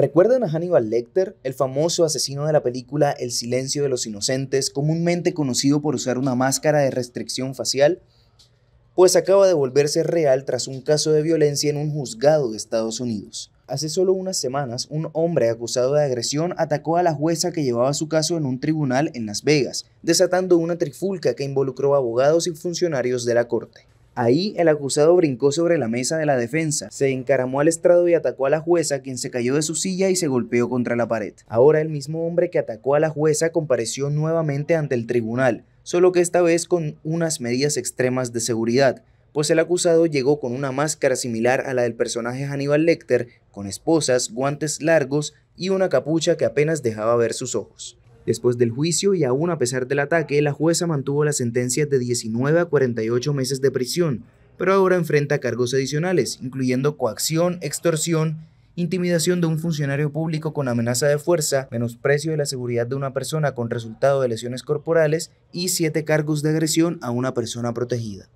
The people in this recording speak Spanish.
¿Recuerdan a Hannibal Lecter, el famoso asesino de la película El silencio de los inocentes, comúnmente conocido por usar una máscara de restricción facial? Pues acaba de volverse real tras un caso de violencia en un juzgado de Estados Unidos. Hace solo unas semanas, un hombre acusado de agresión atacó a la jueza que llevaba su caso en un tribunal en Las Vegas, desatando una trifulca que involucró abogados y funcionarios de la corte. Ahí el acusado brincó sobre la mesa de la defensa, se encaramó al estrado y atacó a la jueza, quien se cayó de su silla y se golpeó contra la pared. Ahora el mismo hombre que atacó a la jueza compareció nuevamente ante el tribunal, solo que esta vez con unas medidas extremas de seguridad, pues el acusado llegó con una máscara similar a la del personaje Hannibal Lecter, con esposas, guantes largos y una capucha que apenas dejaba ver sus ojos. Después del juicio y aún a pesar del ataque, la jueza mantuvo la sentencia de 19 a 48 meses de prisión, pero ahora enfrenta cargos adicionales, incluyendo coacción, extorsión, intimidación de un funcionario público con amenaza de fuerza, menosprecio de la seguridad de una persona con resultado de lesiones corporales y siete cargos de agresión a una persona protegida.